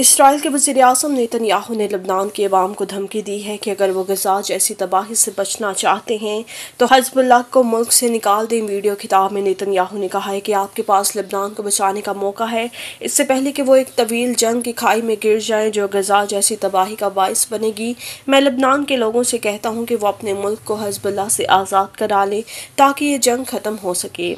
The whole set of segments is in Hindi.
इसराइल के वजी अजम नितन याहू ने लबनान के अवाम को धमकी दी है कि अगर वो गजा जैसी तबाही से बचना चाहते हैं तो हजबुल्ला को मुल्क से निकाल दें वीडियो खिताब में नितन याहू ने कहा है कि आपके पास लबनान को बचाने का मौका है इससे पहले कि वो एक तवील जंग की खाई में गिर जाए जो गजा जैसी तबाही का बायस बनेगी मैं लबनान के लोगों से कहता हूँ कि वह अपने मुल्क को हजबुल्ला से आज़ाद करा लें ताकि ये जंग ख़त्म हो सके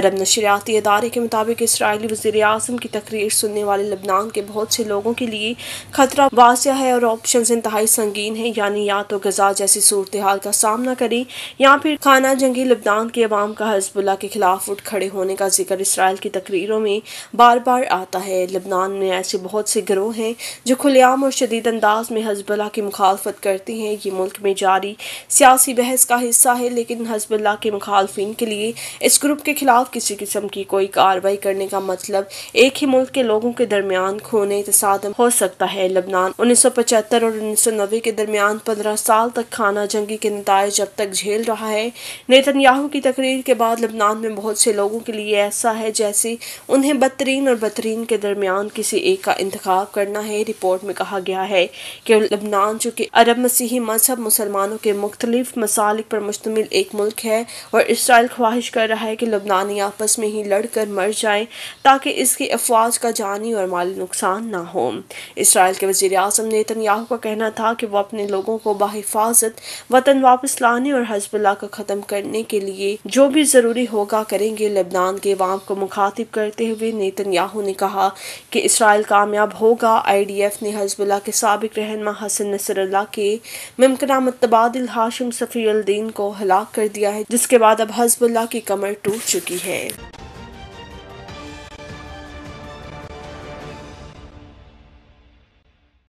अरब नशरियाती अदारे के मुताबिक इसराइली वजी अजम की तकरीर सुनने वाले लबनान के बहुत से लोग लोगों के लिए खतरा वास्या है और ऑप्शन इंतहाई संगीन है यानी या तो गजा जैसी सूरत हाल का सामना करें या फिर खाना जंगी लबनान के अवाम का हजबुल्ला के खिलाफ उठ खड़े होने का जिक्र इसराइल की तकरीरों में बार बार आता है लबनान में ऐसे बहुत से ग्रोह हैं जो खुलेआम और शदीद अंदाज में हजबुल्ला की मुखालफत करते हैं ये मुल्क में जारी सियासी बहस का हिस्सा है लेकिन हजबुल्ला के मुखालफन के लिए इस ग्रुप के खिलाफ किसी किस्म की कोई कार्रवाई करने का मतलब एक ही मुल्क के लोगों के दरमियान खोने तसा मुतादम हो सकता है लबनान उन्नीस सौ पचहत्तर और उन्नीस सौ नब्बे के दरमियान पंद्रह साल तक खाना जंगी के नतज जब तक झेल रहा है नेतन्याहू की तकरीर के बाद लबनान में बहुत से लोगों के लिए ऐसा है जैसे उन्हें बदतरीन और बदतरीन के दरमियान किसी एक का इंतखब करना है रिपोर्ट में कहा गया है कि लबनान चूंकि अरब मसीही मजहब मुसलमानों के मुख्तलिफ मसालिक पर मुश्तमिल एक मुल्क है और इसराइल ख्वाहिश कर रहा है कि लबनानी आपस में ही लड़ कर मर जाएं ताकि इसकी अफवाज का जानी और माली नुकसान ना हो होम इसराइल के वजीर अजम याहू का कहना था कि वह अपने लोगों को बाहिफाजत वतन वापस लाने और हजबुल्ला को ख़त्म करने के लिए जो भी ज़रूरी होगा करेंगे लेबनान के वाम को मुखातिब करते हुए याहू ने कहा कि इसराइल कामयाब होगा आई डी एफ ने हजबुल्ला के सबक रहनमा हसन नसरल्ला के मुमकिन मुतबादल हाशिम सफ़ी को हलाक कर दिया है जिसके बाद अब हजबुल्ला की कमर टूट चुकी है